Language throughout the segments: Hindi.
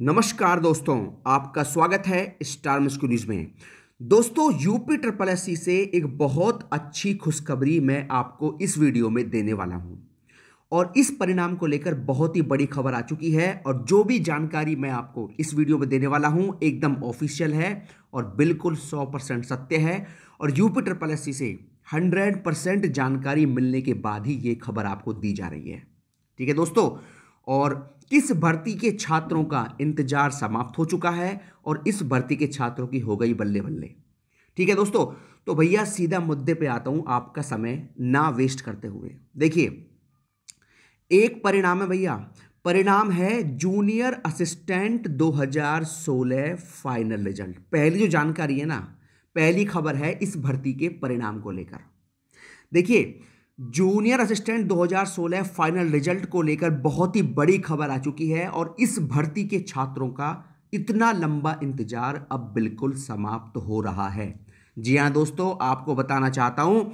नमस्कार दोस्तों आपका स्वागत है स्टार मिस्को न्यूज़ में दोस्तों यूपी ट्रिपल एस से एक बहुत अच्छी खुशखबरी मैं आपको इस वीडियो में देने वाला हूं और इस परिणाम को लेकर बहुत ही बड़ी खबर आ चुकी है और जो भी जानकारी मैं आपको इस वीडियो में देने वाला हूं एकदम ऑफिशियल है और बिल्कुल सौ परसेंट सत्य है और यूपी ट्रिपल एस से हंड्रेड परसेंट जानकारी मिलने के बाद ही ये खबर आपको दी जा रही है ठीक है दोस्तों और इस भर्ती के छात्रों का इंतजार समाप्त हो चुका है और इस भर्ती के छात्रों की हो गई बल्ले बल्ले ठीक है दोस्तों तो भैया सीधा मुद्दे पे आता हूं आपका समय ना वेस्ट करते हुए देखिए एक परिणाम है भैया परिणाम है जूनियर असिस्टेंट 2016 फाइनल रिजल्ट पहली जो जानकारी है ना पहली खबर है इस भर्ती के परिणाम को लेकर देखिए जूनियर असिस्टेंट 2016 फाइनल रिजल्ट को लेकर बहुत ही बड़ी खबर आ चुकी है और इस भर्ती के छात्रों का इतना लंबा इंतजार अब बिल्कुल समाप्त हो रहा है जी हाँ दोस्तों आपको बताना चाहता हूँ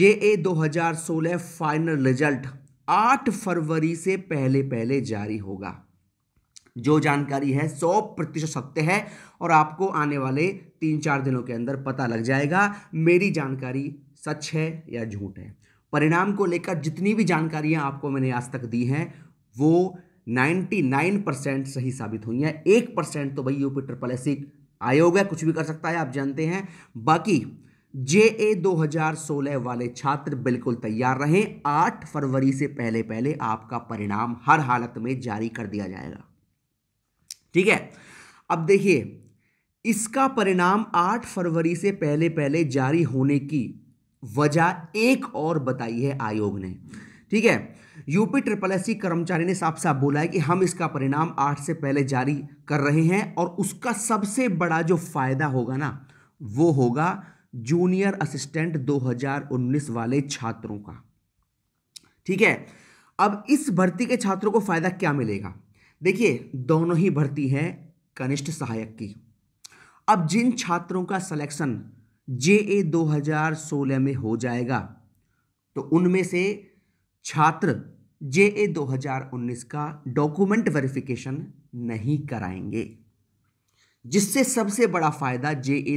जे ए दो फाइनल रिजल्ट 8 फरवरी से पहले पहले जारी होगा जो जानकारी है सौ प्रतिशत सत्य है और आपको आने वाले तीन चार दिनों के अंदर पता लग जाएगा मेरी जानकारी सच है या झूठ है परिणाम को लेकर जितनी भी जानकारियां आपको मैंने आज तक दी हैं वो 99 परसेंट सही साबित हुई हैं एक परसेंट तो भाई यूपी ट्रिपल एस आयोग है कुछ भी कर सकता है आप जानते हैं बाकी जे ए दो वाले छात्र बिल्कुल तैयार रहें आठ फरवरी से पहले पहले आपका परिणाम हर हालत में जारी कर दिया जाएगा ठीक है अब देखिए इसका परिणाम 8 फरवरी से पहले पहले जारी होने की वजह एक और बताई है आयोग ने ठीक है यूपी ट्रिपल एस कर्मचारी ने साफ साफ बोला है कि हम इसका परिणाम आठ से पहले जारी कर रहे हैं और उसका सबसे बड़ा जो फायदा होगा ना वो होगा जूनियर असिस्टेंट 2019 वाले छात्रों का ठीक है अब इस भर्ती के छात्रों को फायदा क्या मिलेगा देखिए दोनों ही भर्ती है कनिष्ठ सहायक की अब जिन छात्रों का सिलेक्शन जे ए सोलह में हो जाएगा तो उनमें से छात्र जे ए उन्नीस का डॉक्यूमेंट वेरिफिकेशन नहीं कराएंगे जिससे सबसे बड़ा फायदा जे ए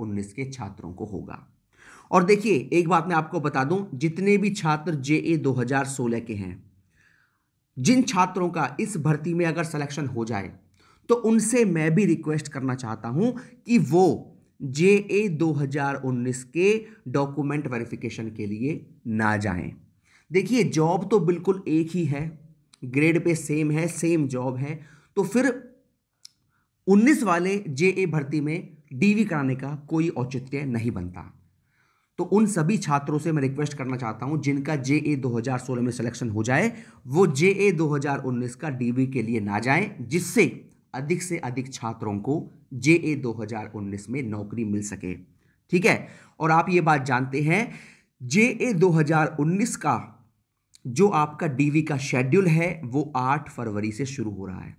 उन्नीस के छात्रों को होगा और देखिए एक बात मैं आपको बता दूं जितने भी छात्र जे ए सोलह के हैं जिन छात्रों का इस भर्ती में अगर सिलेक्शन हो जाए तो उनसे मैं भी रिक्वेस्ट करना चाहता हूं कि वो जे ए दो के डॉक्यूमेंट वेरिफिकेशन के लिए ना जाएं देखिए जॉब तो बिल्कुल एक ही है ग्रेड पे सेम है सेम जॉब है तो फिर 19 वाले जे ए भर्ती में डीवी कराने का कोई औचित्य नहीं बनता तो उन सभी छात्रों से मैं रिक्वेस्ट करना चाहता हूं जिनका जे ए दो में सिलेक्शन हो जाए वो जे ए दो का डीवी के लिए ना जाएं जिससे अधिक से अधिक छात्रों को जे ए में नौकरी मिल सके ठीक है और आप ये बात जानते हैं जे ए का जो आपका डीवी का शेड्यूल है वो 8 फरवरी से शुरू हो रहा है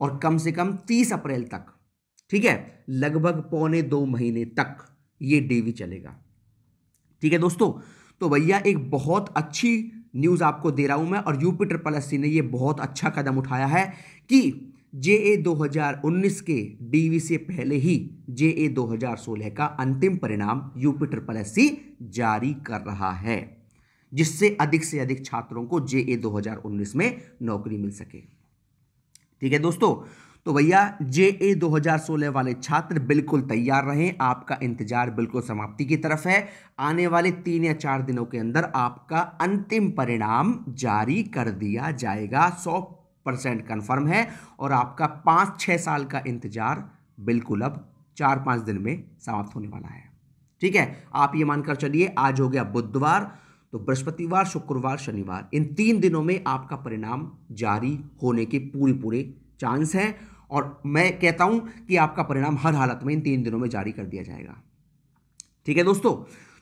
और कम से कम 30 अप्रैल तक ठीक है लगभग पौने दो महीने तक ये डीवी चलेगा ठीक है दोस्तों तो भैया एक बहुत अच्छी न्यूज़ आपको दे रहा हूं मैं और यूपी ट्रिपल एस ने ये बहुत अच्छा कदम उठाया है कि जे ए दो के डीवी से पहले ही जे ए सोलह का अंतिम परिणाम यूपी ट्रिपल एस जारी कर रहा है जिससे अधिक से अधिक छात्रों को जे ए उन्नीस में नौकरी मिल सके ठीक है दोस्तों तो भैया जे ए सोलह वाले छात्र बिल्कुल तैयार रहें आपका इंतजार बिल्कुल समाप्ति की तरफ है आने वाले तीन या चार दिनों के अंदर आपका अंतिम परिणाम जारी कर दिया जाएगा सौ परसेंट कन्फर्म है और आपका पाँच छः साल का इंतज़ार बिल्कुल अब चार पाँच दिन में समाप्त होने वाला है ठीक है आप ये मानकर चलिए आज हो गया बुधवार तो बृहस्पतिवार शुक्रवार शनिवार इन तीन दिनों में आपका परिणाम जारी होने के पूरे पूरे चांस हैं और मैं कहता हूं कि आपका परिणाम हर हालत में इन तीन दिनों में जारी कर दिया जाएगा ठीक है दोस्तों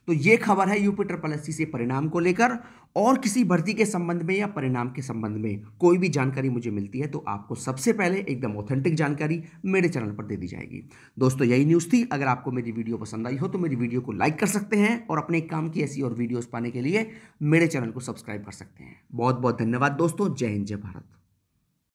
तो ये खबर है यूपी ट्रिपल एस से परिणाम को लेकर और किसी भर्ती के संबंध में या परिणाम के संबंध में कोई भी जानकारी मुझे मिलती है तो आपको सबसे पहले एकदम ऑथेंटिक जानकारी मेरे चैनल पर दे दी जाएगी दोस्तों यही न्यूज़ थी अगर आपको मेरी वीडियो पसंद आई हो तो मेरी वीडियो को लाइक कर सकते हैं और अपने काम की ऐसी और वीडियोज़ पाने के लिए मेरे चैनल को सब्सक्राइब कर सकते हैं बहुत बहुत धन्यवाद दोस्तों जय हिंद जय भारत